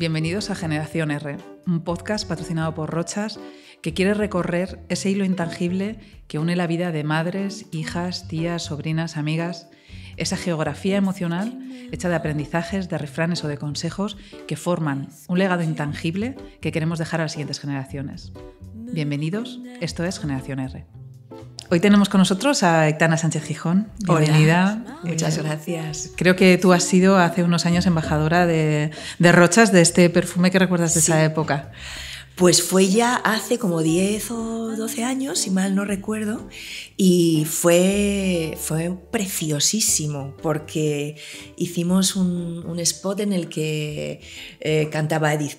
bienvenidos a Generación R, un podcast patrocinado por Rochas que quiere recorrer ese hilo intangible que une la vida de madres, hijas, tías, sobrinas, amigas, esa geografía emocional hecha de aprendizajes, de refranes o de consejos que forman un legado intangible que queremos dejar a las siguientes generaciones. Bienvenidos, esto es Generación R. Hoy tenemos con nosotros a Aitana Sánchez Gijón. Bienvenida. Muchas eh, gracias. Creo que tú has sido hace unos años embajadora de, Rochas, de este perfume que recuerdas de esa época. Pues fue ya hace como 10 o 12 años, si mal no recuerdo, y fue, fue preciosísimo porque hicimos un, spot en el que eh, cantaba Edith,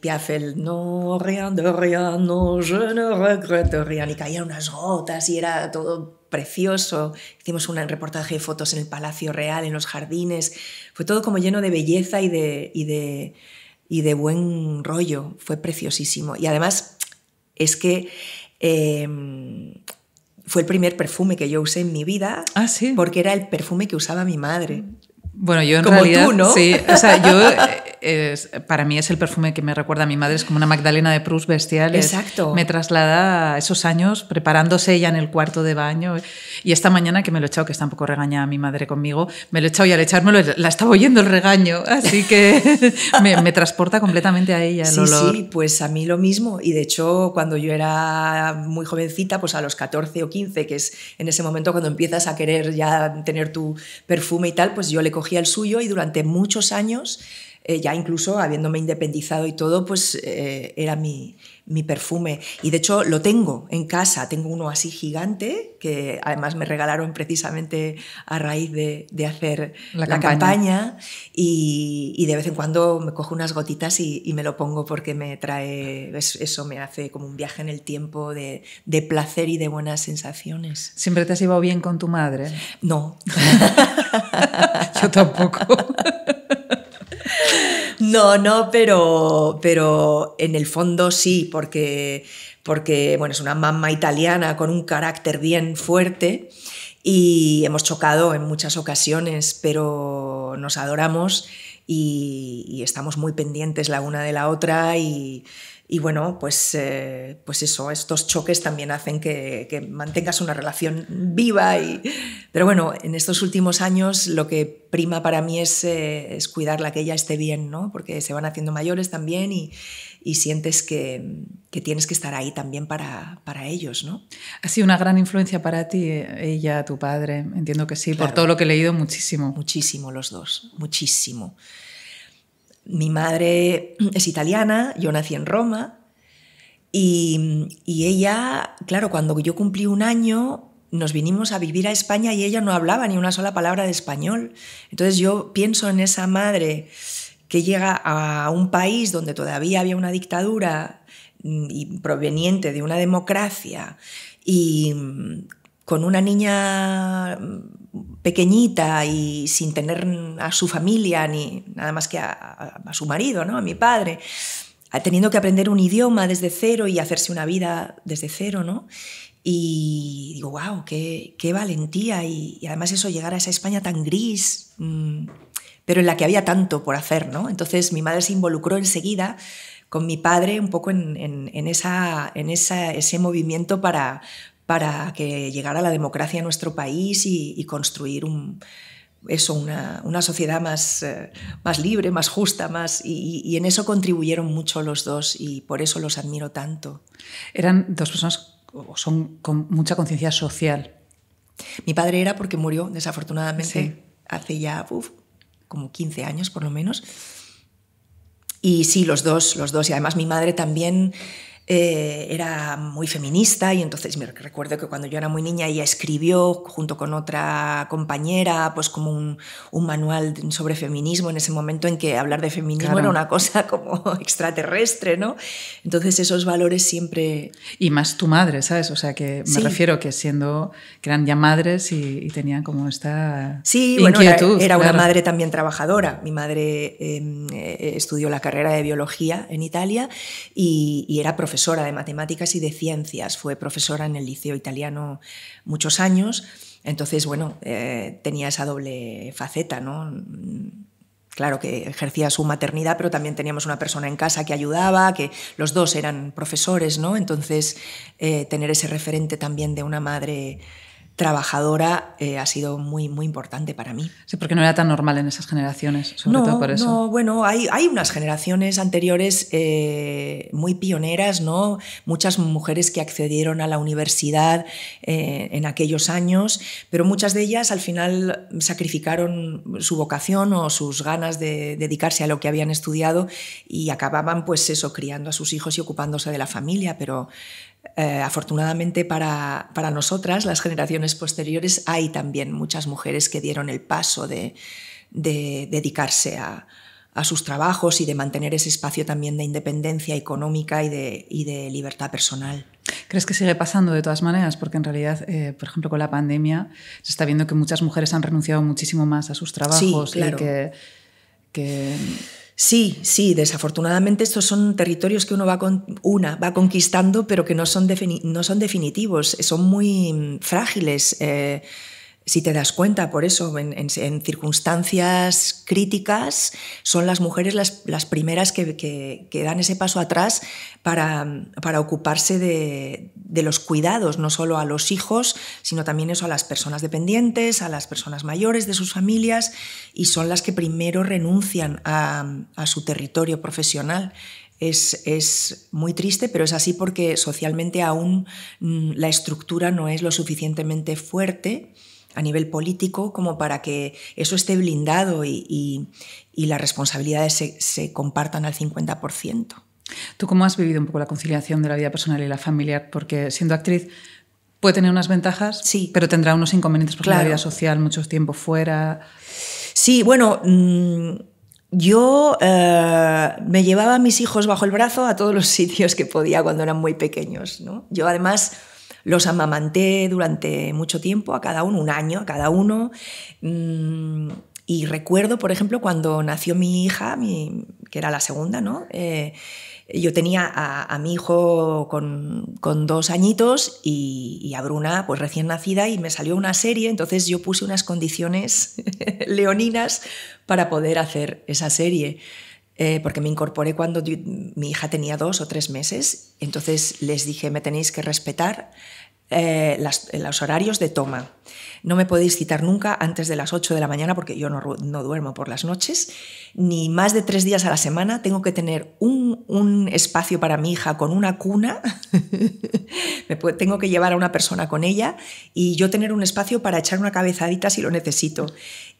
Piaf el No, rien de rien, no, je ne regrette rien, y caían unas gotas y era todo precioso. Hicimos un reportaje de fotos en el Palacio Real, en los jardines. Fue todo como lleno de belleza y de y de buen rollo. Fue preciosísimo. Y además es que... Em, fue el primer perfume que yo usé en mi vida. ¿Ah, sí? Porque era el perfume que usaba mi madre. Bueno, yo en Como tú, ¿no? Sí, o sea, yo para mí es el perfume que me recuerda a mi madre, es como una Magdalena de Proust bestial. Exacto. me traslada a esos años preparándose ella en el cuarto de baño. Y esta mañana que me lo he echado, que está un poco regañada mi madre conmigo, me lo he echado y al echármelo la estaba oyendo el regaño, así que me, transporta completamente a ella sí, Sí, pues a mí lo mismo. Y de hecho, cuando yo era muy jovencita, pues a los 14 o 15, que es en ese momento cuando empiezas a querer ya tener tu perfume y tal, pues yo le cogía el suyo y durante muchos años eh, ya incluso habiéndome independizado y todo, pues eh, era mi, mi perfume. Y de hecho lo tengo en casa, tengo uno así gigante, que además me regalaron precisamente a raíz de, de hacer la, campaña, y, y, de vez en cuando me cojo unas gotitas y, me lo pongo porque me trae, eso me hace como un viaje en el tiempo de, de, placer y de buenas sensaciones. ¿Siempre te has ido bien con tu madre? No. Yo tampoco. No, no, pero, pero en el fondo sí, porque, porque bueno, es una mamá italiana con un carácter bien fuerte y hemos chocado en muchas ocasiones, pero nos adoramos y, y estamos muy pendientes la una de la otra y y bueno, pues, eh, pues eso, estos choques también hacen que, mantengas una relación viva. Y... Pero bueno, en estos últimos años lo que prima para mí es, eh, es cuidarla, que ella esté bien, ¿no? Porque se van haciendo mayores también y, sientes que, tienes que estar ahí también para, ellos, ¿no? Ha sido una gran influencia para ti, eh, ella, tu padre, entiendo que sí, por todo lo que he leído, muchísimo. Muchísimo los dos, muchísimo. Mi madre es italiana, yo nací en Roma y, ella, claro, cuando yo cumplí un año, nos vinimos a vivir a España y ella no hablaba ni una sola palabra de español. Entonces yo pienso en esa madre que llega a un país donde todavía había una dictadura mm, y proveniente de una democracia y mm, con una niña mm, pequeñita y sin tener a su familia ni nada más que a, su marido, ¿no? a mi padre, teniendo que aprender un idioma desde cero y hacerse una vida desde cero, ¿no? Y digo, wow, qué, valentía y, además eso, llegar a esa España tan gris, mm, pero en la que había tanto por hacer, ¿no? Entonces mi madre se involucró enseguida con mi padre un poco en, esa, en ese movimiento para, para que llegara la democracia a nuestro país y, construir eso, una, sociedad más, eh, más, libre, más justa, más y, en eso contribuyeron mucho los dos y por eso los admiro tanto. Eran dos personas son con mucha conciencia social. Mi padre era porque murió desafortunadamente hace ya como 15 años por lo menos. Y sí, los dos, los dos. Y además mi madre también eh, era muy feminista y entonces me recuerdo que cuando yo era muy niña ella escribió junto con otra compañera pues como un, manual sobre feminismo en ese momento en que hablar de feminismo era una cosa como extraterrestre, ¿no? Entonces esos valores siempre... Y más tu madre, ¿sabes? O sea que me refiero que siendo que eran ya madres y, tenían como esta... Sí, bueno, era, una madre también trabajadora. Mi madre em, eh, estudió la carrera de biología en Italia y, y era profesora profesora de matemáticas y de ciencias, fue profesora en el Liceo Italiano muchos años, entonces, bueno, eh, tenía esa doble faceta, ¿no? Claro que ejercía su maternidad, pero también teníamos una persona en casa que ayudaba, que los dos eran profesores, ¿no? Entonces, eh, tener ese referente también de una madre trabajadora eh, ha sido muy, muy importante para mí. Sí, porque no era tan normal en esas generaciones, sobre todo por eso. No, bueno, hay, hay unas generaciones anteriores eh, muy pioneras, ¿no? Muchas mujeres que accedieron a la universidad eh, en aquellos años, pero muchas de ellas al final sacrificaron su vocación o sus ganas de dedicarse a lo que habían estudiado y acababan, pues eso, criando a sus hijos y ocupándose de la familia, pero eh, afortunadamente para, para, nosotras, las generaciones posteriores, hay también muchas mujeres que dieron el paso de, de dedicarse a, a, sus trabajos y de mantener ese espacio también de independencia económica y de, y de libertad personal. ¿Crees que sigue pasando de todas maneras? Porque en realidad, eh, por ejemplo, con la pandemia se está viendo que muchas mujeres han renunciado muchísimo más a sus trabajos y que Sí, sí, desafortunadamente estos son territorios que uno va con, una va conquistando, pero que no son, no son definitivos, son muy mm, frágiles. Eh, si te das cuenta, por eso, en, circunstancias críticas, son las mujeres las, primeras que, dan ese paso atrás para, ocuparse de, los cuidados, no solo a los hijos, sino también eso a las personas dependientes, a las personas mayores de sus familias, y son las que primero renuncian a, su territorio profesional. Es, es, muy triste, pero es así porque socialmente aún mm, la estructura no es lo suficientemente fuerte a nivel político como para que eso esté blindado y, las responsabilidades se, compartan al 50%. ¿Tú cómo has vivido un poco la conciliación de la vida personal y la familiar? Porque siendo actriz puede tener unas ventajas, sí. pero tendrá unos inconvenientes por la vida social, mucho tiempo fuera. Sí, bueno... Mm, yo eh, me llevaba a mis hijos bajo el brazo a todos los sitios que podía cuando eran muy pequeños. Yo además los amamanté durante mucho tiempo, a cada uno, un año, a cada uno. Mm, y recuerdo, por ejemplo, cuando nació mi hija, que era la segunda, ¿no? Eh, yo tenía a, mi hijo con, dos añitos y, y, a Bruna pues recién nacida y me salió una serie, entonces yo puse unas condiciones leoninas para poder hacer esa serie. Eh, porque me incorporé cuando mi hija tenía dos o tres meses, entonces les dije, me tenéis que respetar, eh, las, los horarios de toma. No me podéis citar nunca antes de las 8 de la mañana porque yo no, duermo por las noches, ni más de tres días a la semana. Tengo que tener un, espacio para mi hija con una cuna. tengo que llevar a una persona con ella y yo tener un espacio para echar una cabezadita si lo necesito.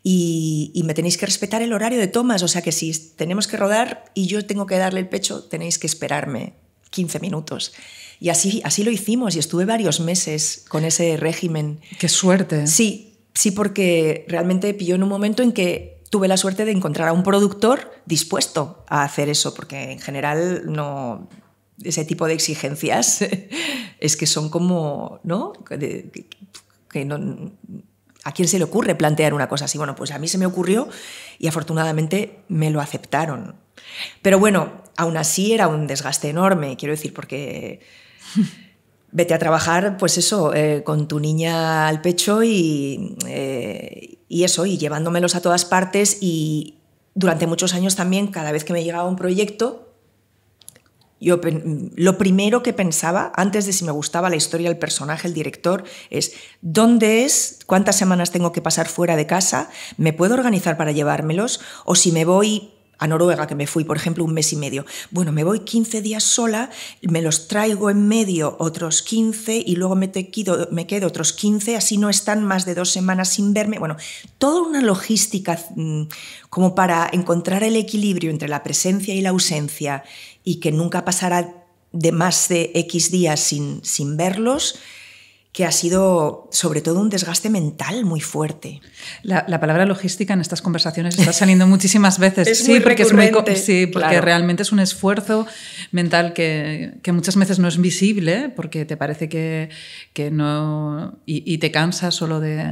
Y, y me tenéis que respetar el horario de tomas, o sea que si tenemos que rodar y yo tengo que darle el pecho, tenéis que esperarme 15 minutos. Y así, así lo hicimos y estuve varios meses con ese régimen. Qué suerte. Sí, sí, porque realmente pilló en un momento en que tuve la suerte de encontrar a un productor dispuesto a hacer eso, porque en general no ese tipo de exigencias es que son como, ¿no? Que, que no ¿A quién se le ocurre plantear una cosa así? Bueno, pues a mí se me ocurrió y afortunadamente me lo aceptaron. Pero bueno, aún así era un desgaste enorme, quiero decir, porque vete a trabajar, pues eso, eh, con tu niña al pecho eh, y, eso, y llevándomelos a todas partes. Y durante muchos años también, cada vez que me llegaba un proyecto, yo lo primero que pensaba, antes de si me gustaba la historia, el personaje, el director, es dónde es, cuántas semanas tengo que pasar fuera de casa, me puedo organizar para llevármelos, o si me voy a Noruega, que me fui, por ejemplo, un mes y medio. Bueno, me voy 15 días sola, me los traigo en medio otros 15 y luego me, quedo, me quedo otros 15, así no están más de dos semanas sin verme. Bueno, toda una logística mm, como para encontrar el equilibrio entre la presencia y la ausencia y que nunca pasará de más de X días sin verlos que ha sido sobre todo un desgaste mental muy fuerte. La, palabra logística en estas conversaciones está saliendo muchísimas veces. sí, porque es muy, sí, porque realmente es un esfuerzo mental que, muchas veces no es visible porque te parece que, no... Y, te cansa solo de,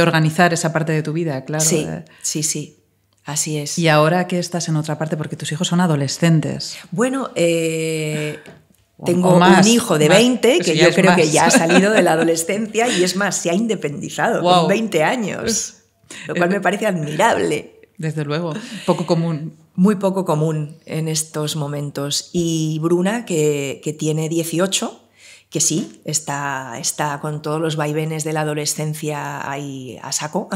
organizar esa parte de tu vida, claro. Sí, sí, sí. Así es. Y ahora que estás en otra parte, porque tus hijos son adolescentes. Bueno, eh, tengo un hijo de 20 que yo creo que ya ha salido de la adolescencia y es más, se ha independizado con 20 años, lo cual eh, me parece admirable. Desde luego, poco común. Muy poco común en estos momentos. Y Bruna, que, tiene 18, que sí, está, está con todos los vaivenes de la adolescencia ahí a saco,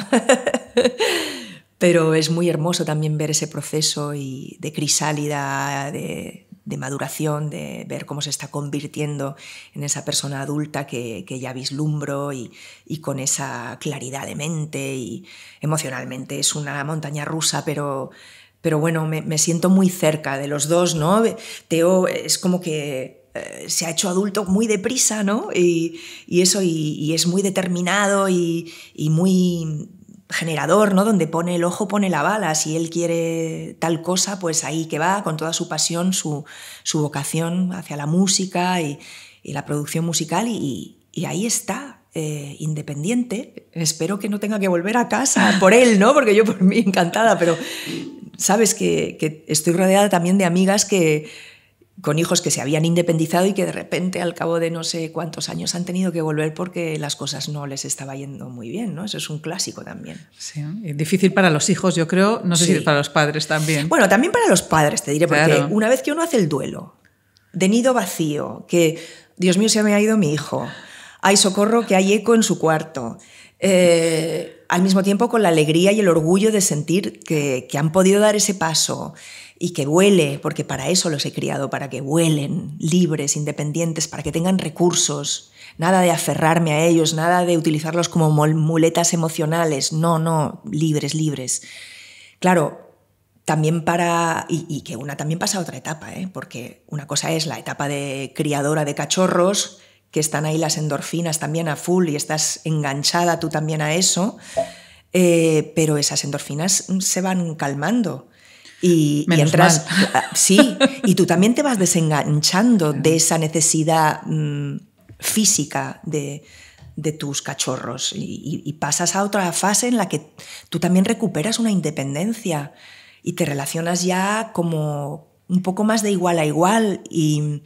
pero es muy hermoso también ver ese proceso de crisálida, de de maduración, de ver cómo se está convirtiendo en esa persona adulta que, ya vislumbro y, con esa claridad de mente y emocionalmente. Es una montaña rusa, pero, pero bueno, me, siento muy cerca de los dos, ¿no? Teo es como que eh, se ha hecho adulto muy deprisa, ¿no? Y, eso, y, es muy determinado y muy generador, ¿no? Donde pone el ojo, pone la bala. Si él quiere tal cosa, pues ahí que va, con toda su pasión, su, vocación hacia la música y, la producción musical, y, ahí está. Eh, independiente, espero que no tenga que volver a casa por él, ¿no? Porque yo por mí encantada, pero sabes que estoy rodeada también de amigas que, con hijos que se habían independizado y que de repente al cabo de no sé cuántos años han tenido que volver porque las cosas no les estaba yendo muy bien, ¿no? Eso es un clásico también. Sí, difícil para los hijos, yo creo, no sé si para los padres también. Bueno, también para los padres, te diré, porque una vez que uno hace el duelo, de nido vacío, que Dios mío, se me ha ido mi hijo, hay socorro, que hay eco en su cuarto. Eh, al mismo tiempo con la alegría y el orgullo de sentir que han podido dar ese paso, y que huele, porque para eso los he criado, para que huelen, libres, independientes, para que tengan recursos. Nada de aferrarme a ellos, nada de utilizarlos como muletas emocionales. No, no, libres, libres. Claro, también para, y, que una también pasa a otra etapa, ¿eh? porque una cosa es la etapa de criadora de cachorros, que están ahí las endorfinas también a full y estás enganchada tú también a eso, eh, pero esas endorfinas se van calmando y, ah, sí, y tú también te vas desenganchando de esa necesidad mm, física de, tus cachorros y, pasas a otra fase en la que tú también recuperas una independencia y te relacionas ya como un poco más de igual a igual y,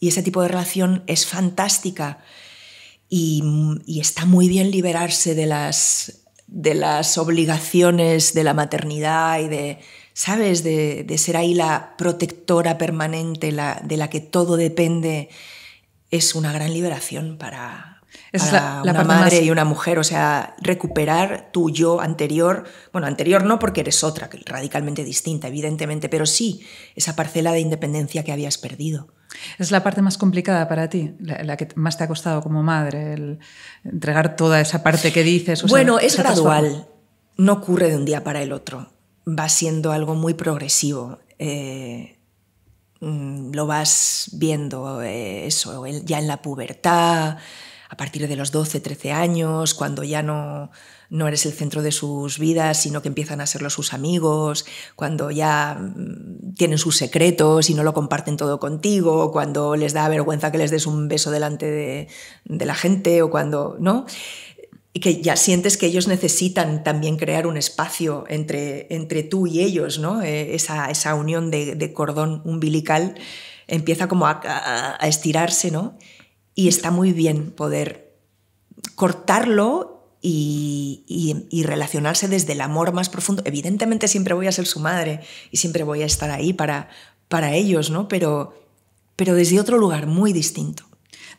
ese tipo de relación es fantástica y, y, está muy bien liberarse de las, de las obligaciones de la maternidad y de, ¿sabes? De, ser ahí la protectora permanente, de la que todo depende, es una gran liberación para, la, una madre y una mujer, o sea, recuperar tu yo anterior, bueno, anterior no porque eres otra, radicalmente distinta, evidentemente, pero sí esa parcela de independencia que habías perdido. Es la parte más complicada para ti, la, que más te ha costado como madre, el entregar toda esa parte que dices. bueno, es gradual, no ocurre de un día para el otro va siendo algo muy progresivo. Eh, mm, lo vas viendo eh, eso ya en la pubertad, a partir de los 12, 13 años, cuando ya no, no eres el centro de sus vidas, sino que empiezan a serlo sus amigos, cuando ya mm, tienen sus secretos y no lo comparten todo contigo, cuando les da vergüenza que les des un beso delante de, de la gente o cuando, ¿no? y que ya sientes que ellos necesitan también crear un espacio entre, entre tú y ellos, ¿no? Eh, esa, unión de, cordón umbilical empieza como a, estirarse, ¿no? Y está muy bien poder cortarlo y, y, relacionarse desde el amor más profundo. Evidentemente siempre voy a ser su madre y siempre voy a estar ahí para, para ellos, ¿no? Pero, pero desde otro lugar muy distinto.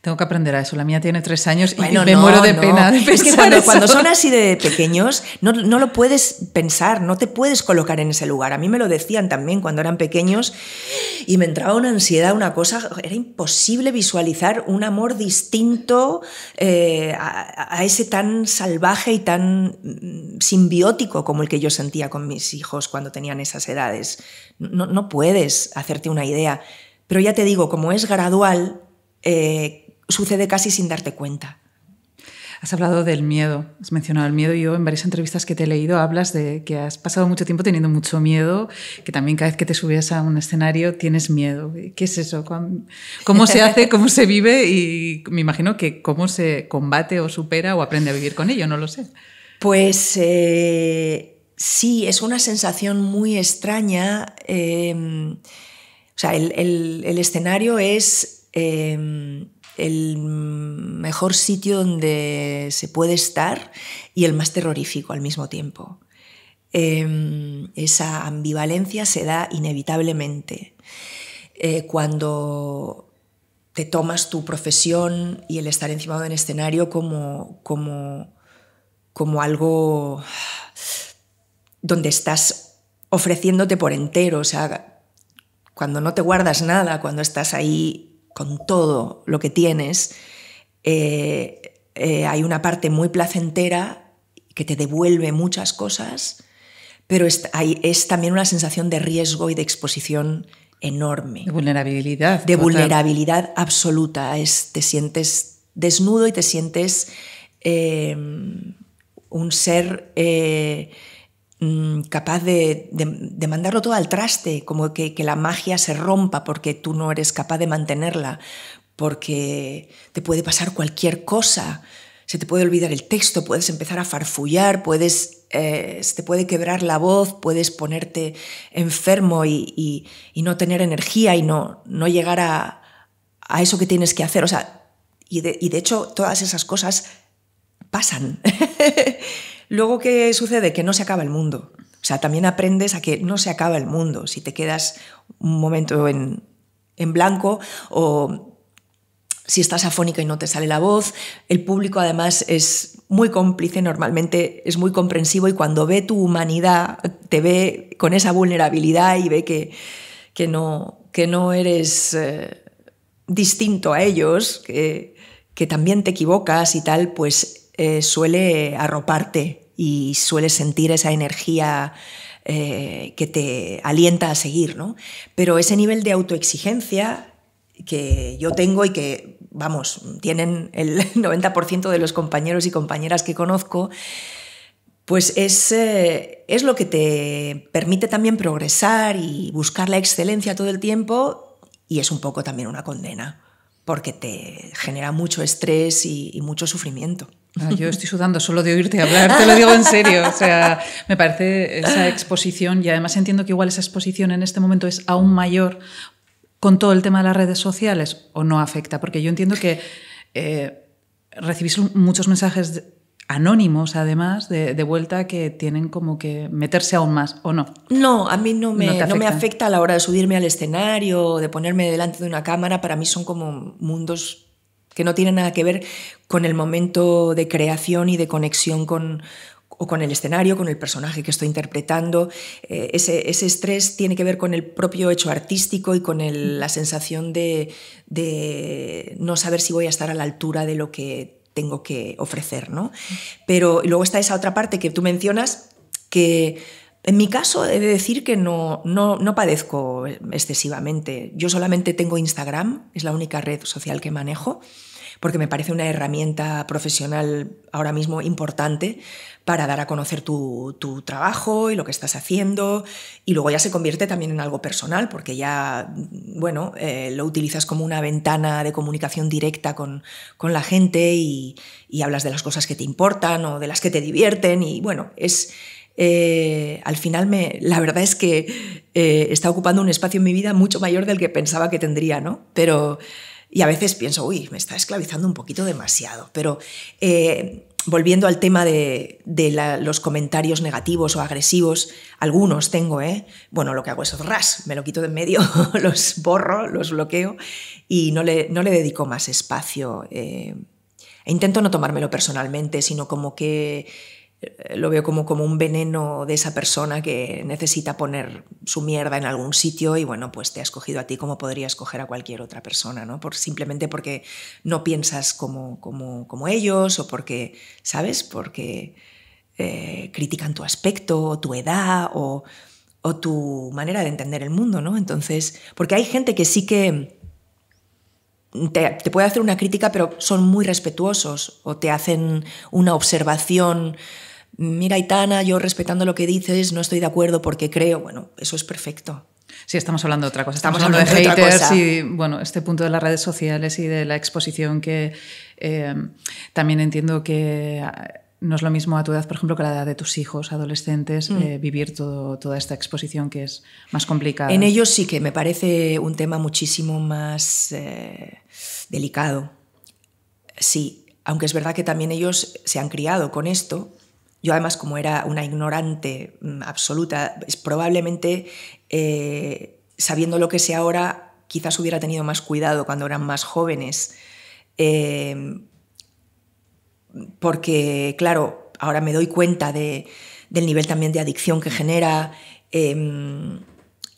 Tengo que aprender a eso. La mía tiene tres años y y me muero de pena. De es cuando, son así de pequeños, no, lo puedes pensar, no te puedes colocar en ese lugar. A mí me lo decían también cuando eran pequeños y me entraba una ansiedad, una cosa. Era imposible visualizar un amor distinto eh, a, ese tan salvaje y tan mm, simbiótico como el que yo sentía con mis hijos cuando tenían esas edades. No, no puedes hacerte una idea. Pero ya te digo, como es gradual, eh, sucede casi sin darte cuenta. Has hablado del miedo, has mencionado el miedo. Yo en varias entrevistas que te he leído hablas de que has pasado mucho tiempo teniendo mucho miedo, que también cada vez que te subías a un escenario tienes miedo. ¿Qué es eso? ¿Cómo se hace? ¿Cómo se vive? Y me imagino que cómo se combate o supera o aprende a vivir con ello, no lo sé. Pues eh, sí, es una sensación muy extraña. Eh, o sea, el, escenario es... Eh, el mejor sitio donde se puede estar y el más terrorífico al mismo tiempo. Em, esa ambivalencia se da inevitablemente eh, cuando te tomas tu profesión y el estar encima de un escenario como, como, como algo donde estás ofreciéndote por entero, o sea, cuando no te guardas nada, cuando estás ahí con todo lo que tienes, eh, eh, hay una parte muy placentera que te devuelve muchas cosas, pero es, también una sensación de riesgo y de exposición enorme. De vulnerabilidad. De vulnerabilidad absoluta. te sientes desnudo y te sientes eh, un ser Mm, capaz de, de, mandarlo todo al traste, como que, la magia se rompa porque tú no eres capaz de mantenerla, porque te puede pasar cualquier cosa, se te puede olvidar el texto, puedes empezar a farfullar, puedes, eh, se te puede quebrar la voz, puedes ponerte enfermo y, no tener energía y no, no llegar a, eso que tienes que hacer. O sea, y y de hecho todas esas cosas pasan. Luego, ¿qué sucede? Que no se acaba el mundo. O sea, también aprendes a que no se acaba el mundo. Si te quedas un momento en, blanco o si estás afónica y no te sale la voz, el público además es muy cómplice, normalmente es muy comprensivo y cuando ve tu humanidad, te ve con esa vulnerabilidad y ve que, que, no, que no eres eh, distinto a ellos, que, que también te equivocas y tal, pues eh, suele arroparte y suele sentir esa energía eh, que te alienta a seguir, Pero ese nivel de autoexigencia que yo tengo y que, vamos, tienen el 90% de los compañeros y compañeras que conozco, pues es, eh, es lo que te permite también progresar y buscar la excelencia todo el tiempo y es un poco también una condena, porque te genera mucho estrés y mucho sufrimiento. Ah, yo estoy sudando solo de oírte hablar, te lo digo en serio. O sea, me parece esa exposición y además entiendo que igual esa exposición en este momento es aún mayor con todo el tema de las redes sociales o no afecta, porque yo entiendo que eh, recibís muchos mensajes anónimos además de, vuelta que tienen como que meterse aún más o no. No, a mí no me, me afecta a la hora de subirme al escenario, de ponerme delante de una cámara, para mí son como mundos que no tiene nada que ver con el momento de creación y de conexión con, con el escenario, con el personaje que estoy interpretando. Eh, ese, estrés tiene que ver con el propio hecho artístico y con la sensación de, no saber si voy a estar a la altura de lo que tengo que ofrecer. ¿no? Pero luego está esa otra parte que tú mencionas, que en mi caso he de decir que no padezco excesivamente. Yo solamente tengo Instagram, es la única red social que manejo porque me parece una herramienta profesional ahora mismo importante para dar a conocer tu, trabajo y lo que estás haciendo y luego ya se convierte también en algo personal porque ya, bueno, eh, lo utilizas como una ventana de comunicación directa con, con la gente y, hablas de las cosas que te importan o de las que te divierten y bueno, es... Eh, al final me, la verdad es que eh, está ocupando un espacio en mi vida mucho mayor del que pensaba que tendría, ¿no? Pero, y a veces pienso, uy, me está esclavizando un poquito demasiado. Pero eh, volviendo al tema de, los comentarios negativos o agresivos, algunos tengo, ¿eh? Bueno, lo que hago es ras, me lo quito de en medio, los borro, los bloqueo y no le, no le dedico más espacio. Eh, e intento no tomármelo personalmente, sino como que eh, lo veo como, como un veneno de esa persona que necesita poner su mierda en algún sitio y bueno, pues te ha escogido a ti como podría escoger a cualquier otra persona, ¿no? Por, simplemente porque no piensas como, ellos o porque, ¿sabes? Porque eh, critican tu aspecto o tu edad o, tu manera de entender el mundo, ¿no? Entonces, porque hay gente que sí que... te, puede hacer una crítica, pero son muy respetuosos o te hacen una observación mira, Itana, yo respetando lo que dices, no estoy de acuerdo porque creo, bueno, eso es perfecto. Sí, estamos hablando de otra cosa. Estamos, hablando, de, haters y, bueno, este punto de las redes sociales y de la exposición que eh, también entiendo que ah, no es lo mismo a tu edad, por ejemplo, que la edad de tus hijos adolescentes, mm. eh, vivir toda esta exposición que es más complicada. En ellos sí que me parece un tema muchísimo más eh, delicado. Sí, aunque es verdad que también ellos se han criado con esto yo además, como era una ignorante mm, absoluta, es probablemente eh, sabiendo lo que sé ahora, quizás hubiera tenido más cuidado cuando eran más jóvenes. Em, porque, claro, ahora me doy cuenta del nivel también de adicción que genera. Em,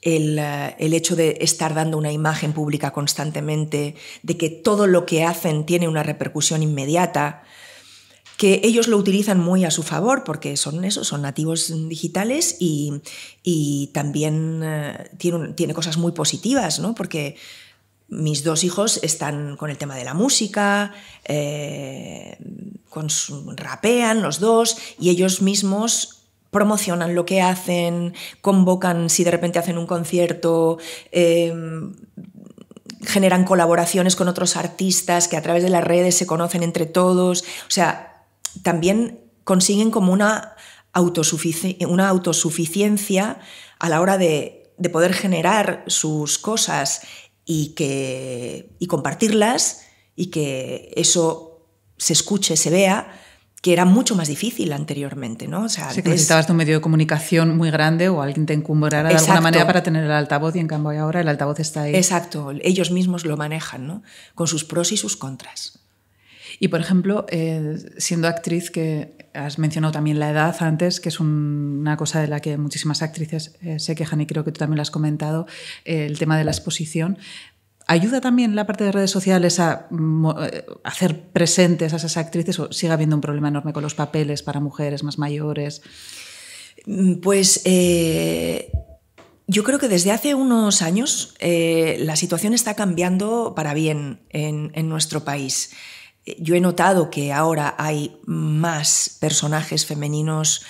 el, eh, el, hecho de estar dando una imagen pública constantemente, de que todo lo que hacen tiene una repercusión inmediata que ellos lo utilizan muy a su favor porque son eso, son nativos digitales y, también eh, tiene, tiene, cosas muy positivas, ¿no? Porque mis dos hijos están con el tema de la música, eh, con rapean los dos y ellos mismos promocionan lo que hacen, convocan si de repente hacen un concierto, eh, generan colaboraciones con otros artistas que a través de las redes se conocen entre todos. O sea, también consiguen como una, una autosuficiencia a la hora de, de, poder generar sus cosas y, que, y compartirlas y que eso se escuche, se vea, que era mucho más difícil anteriormente, ¿no? O sea, que necesitabas un medio de comunicación muy grande o alguien te encumbrara de alguna manera para tener el altavoz y en cambio ahora el altavoz está ahí. Exacto, ellos mismos lo manejan, ¿no? Con sus pros y sus contras. Y, por ejemplo, eh, siendo actriz, que has mencionado también la edad antes, que es una cosa de la que muchísimas actrices eh, se quejan y creo que tú también lo has comentado, eh, el tema de la exposición. ¿Ayuda también la parte de redes sociales a, hacer presentes a esas actrices o sigue habiendo un problema enorme con los papeles para mujeres más mayores? Mm, pues yo creo que desde hace unos años la situación está cambiando para bien en nuestro país. Eh, yo he notado que ahora hay más personajes femeninos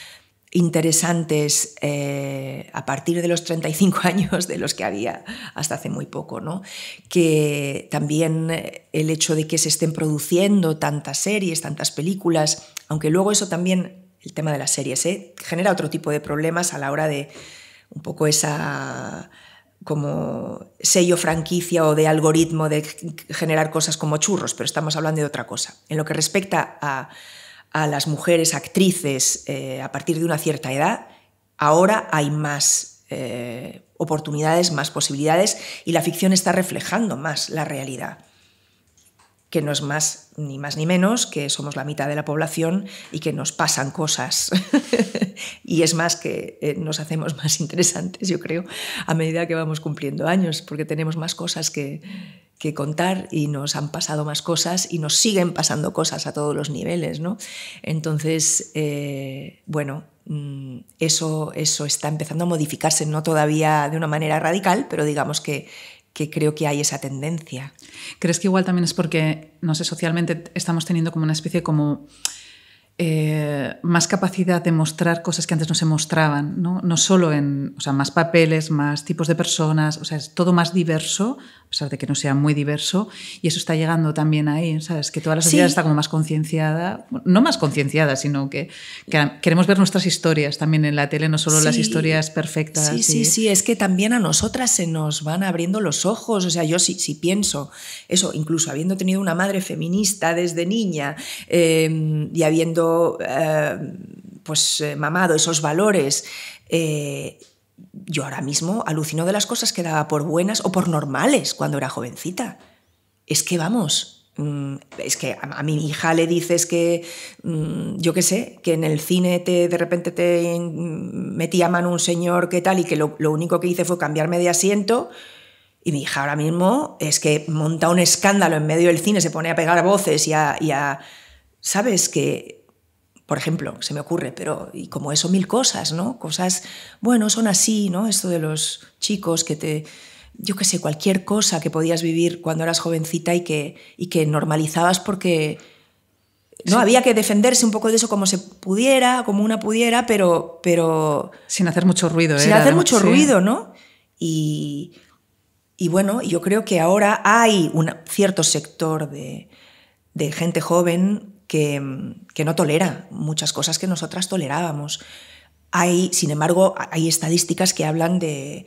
interesantes eh, a partir de los 35 años de los que había hasta hace muy poco, ¿no? Que también eh, el hecho de que se estén produciendo tantas series, tantas películas, aunque luego eso también, el tema de las series, genera otro tipo de problemas a la hora de un poco esa como sello franquicia o de algoritmo de generar cosas como churros, pero estamos hablando de otra cosa. En lo que respecta a, las mujeres actrices eh, a partir de una cierta edad, ahora hay más eh, oportunidades, más posibilidades y la ficción está reflejando más la realidad que no es más ni más ni menos que somos la mitad de la población y que nos pasan cosas. y es más que eh, nos hacemos más interesantes, yo creo, a medida que vamos cumpliendo años, porque tenemos más cosas que, que contar y nos han pasado más cosas y nos siguen pasando cosas a todos los niveles, ¿no? Entonces, eh, bueno, mm, eso, eso está empezando a modificarse, no todavía de una manera radical, pero digamos que que creo que hay esa tendencia. ¿Crees que igual también es porque, no sé, socialmente estamos teniendo como una especie como eh, más capacidad de mostrar cosas que antes no se mostraban, ¿no? solo en más papeles, más tipos de personas, o sea, es todo más diverso, a pesar de que no sea muy diverso, y eso está llegando también ahí, ¿sabes? Que toda la sociedad está como más concienciada, no más concienciada, sino que, queremos ver nuestras historias también en la tele, no solo las historias perfectas. Sí, sí, sí, es que también a nosotras se nos van abriendo los ojos, o sea, yo si pienso eso, incluso habiendo tenido una madre feminista desde niña eh, y habiendo eh, pues, eh, mamado esos valores, eh, yo ahora mismo alucino de las cosas que daba por buenas o por normales cuando era jovencita. Es que vamos, mm, es que a, mi hija le dices que, mm, yo qué sé, que en el cine te, de repente te metía a mano un señor que tal y que lo, único que hice fue cambiarme de asiento. Y mi hija ahora mismo es que monta un escándalo en medio del cine, se pone a pegar voces y a... Y a ¿Sabes? Que por ejemplo, se me ocurre, pero y como eso mil cosas, ¿no? Cosas, bueno, son así, ¿no? Esto de los chicos que te, yo qué sé, cualquier cosa que podías vivir cuando eras jovencita y que, y que normalizabas porque, ¿no? Había que defenderse un poco de eso como se pudiera, como una pudiera, pero... pero sin hacer mucho ruido, ¿eh? Sin hacer mucho ruido, ¿no? Y, y bueno, yo creo que ahora hay un cierto sector de, de gente joven que, no tolera muchas cosas que nosotras tolerábamos. Hay, sin embargo, hay estadísticas que hablan de,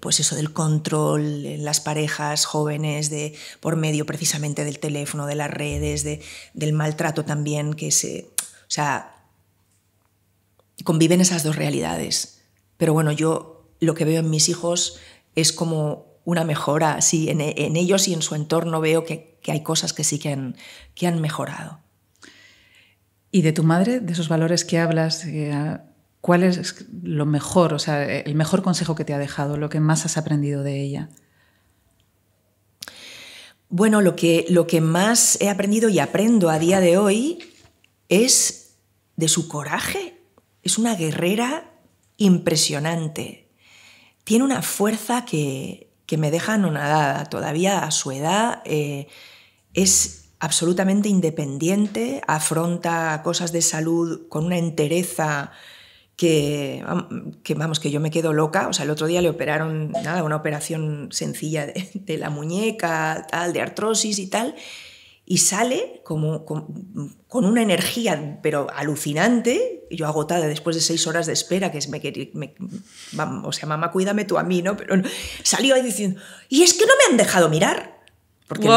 pues eso del control en las parejas jóvenes de por medio precisamente del teléfono de las redes de, del maltrato también que se o sea conviven esas dos realidades pero bueno yo lo que veo en mis hijos es como una mejora, sí, e, en, ellos y en su entorno veo que, hay cosas que sí que han, mejorado. ¿Y de tu madre, de esos valores que hablas, eh, cuál es lo mejor, o sea, el mejor consejo que te ha dejado, lo que más has aprendido de ella? Bueno, lo que, lo que más he aprendido y aprendo a día de hoy es de su coraje. Es una guerrera impresionante. Tiene una fuerza que, que me deja anonadada. Todavía a su edad eh, es absolutamente independiente, afronta cosas de salud con una entereza que, vamos, que yo me quedo loca. O sea, el otro día le operaron, nada, una operación sencilla de, la muñeca, tal, de artrosis y tal, y sale con una energía, pero alucinante, yo agotada después de seis horas de espera, que es, me, me, o sea, mamá, cuídame tú a mí, ¿no? Pero salió ahí diciendo, y es que no me han dejado mirar. Porque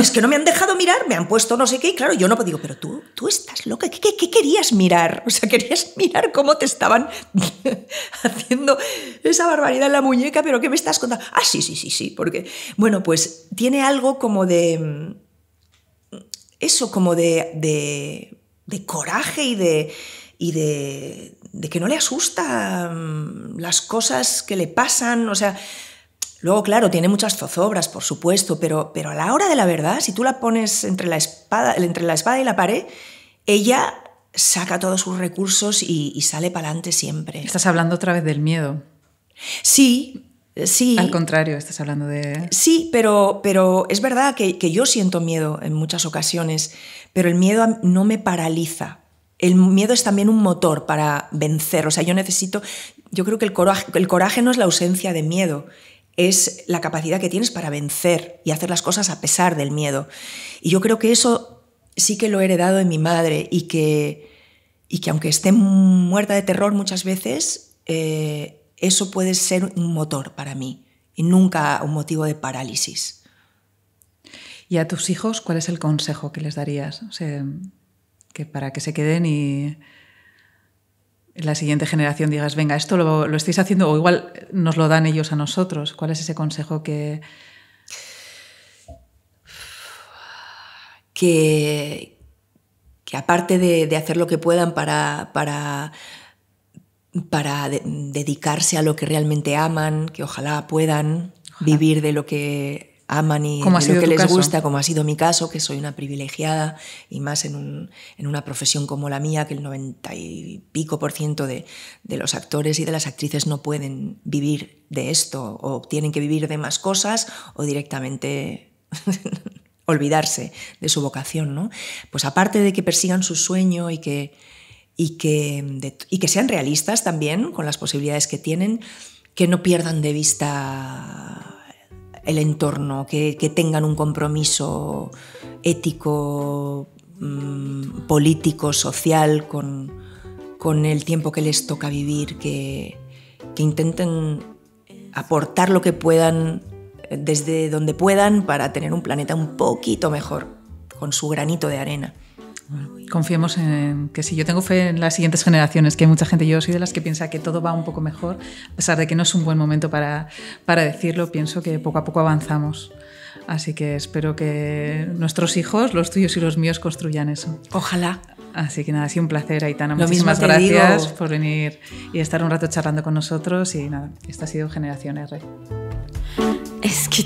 es que no me han dejado mirar, me han puesto no sé qué, y claro, yo no digo, pero tú, tú estás loca, ¿qué, querías mirar? O sea, querías mirar cómo te estaban haciendo esa barbaridad en la muñeca, pero ¿qué me estás contando? Ah, sí, sí, sí, sí, porque, bueno, pues tiene algo como de... Mm, eso, como de, de coraje y de y de, que no le asusta las cosas que le pasan, o sea, Luego, claro, tiene muchas zozobras, por supuesto, pero, pero a la hora de la verdad, si tú la pones entre la espada, entre la espada y la pared, ella saca todos sus recursos y, sale para adelante siempre. Estás hablando otra vez del miedo. Sí, sí. Al contrario, estás hablando de... Sí, pero, pero es verdad que yo siento miedo en muchas ocasiones, pero el miedo no me paraliza el miedo es también un motor para vencer. O sea, yo necesito, yo creo que el coraje, el no es la ausencia de miedo, es la capacidad que tienes para vencer y hacer las cosas a pesar del miedo. Y yo creo que eso sí que lo he heredado de mi madre y que, y que aunque esté muerta de terror muchas veces, eh, eso puede ser un motor para mí y nunca un motivo de parálisis. ¿Y a tus hijos cuál es el consejo que les darías? O sea, que para que se queden y la siguiente generación digas, venga, esto lo, estáis haciendo o igual nos lo dan ellos a nosotros. ¿Cuál es ese consejo que... Que, aparte de, hacer lo que puedan para, para, para dedicarse a lo que realmente aman, que ojalá puedan vivir de lo que aman y como lo que les gusta, como ha sido mi caso, que soy una privilegiada y más en, una profesión como la mía, que el 90 y pico por ciento de, los actores y de las actrices no pueden vivir de esto o tienen que vivir de más cosas o directamente olvidarse de su vocación, ¿no? Pues aparte de que persigan su sueño y que, y que, y que sean realistas también con las posibilidades que tienen, que no pierdan de vista el entorno, que, tengan un compromiso ético, mm, político, social, con, con, el tiempo que les toca vivir, que intenten aportar lo que puedan eh, desde donde puedan para tener un planeta un poquito mejor, con su granito de arena confiemos en que si yo tengo fe en las siguientes generaciones, que hay mucha gente, yo soy de las que piensa que todo va un poco mejor, a pesar de que no es un buen momento para, para decirlo, pienso que poco a poco avanzamos. Así que espero que nuestros hijos, los tuyos y los míos, construyan eso. Ojalá. Así que nada, ha sido un placer, Aitana. Lo Muchísimas gracias por venir y estar un rato charlando con nosotros. Y nada, esta ha sido Generación R. Es que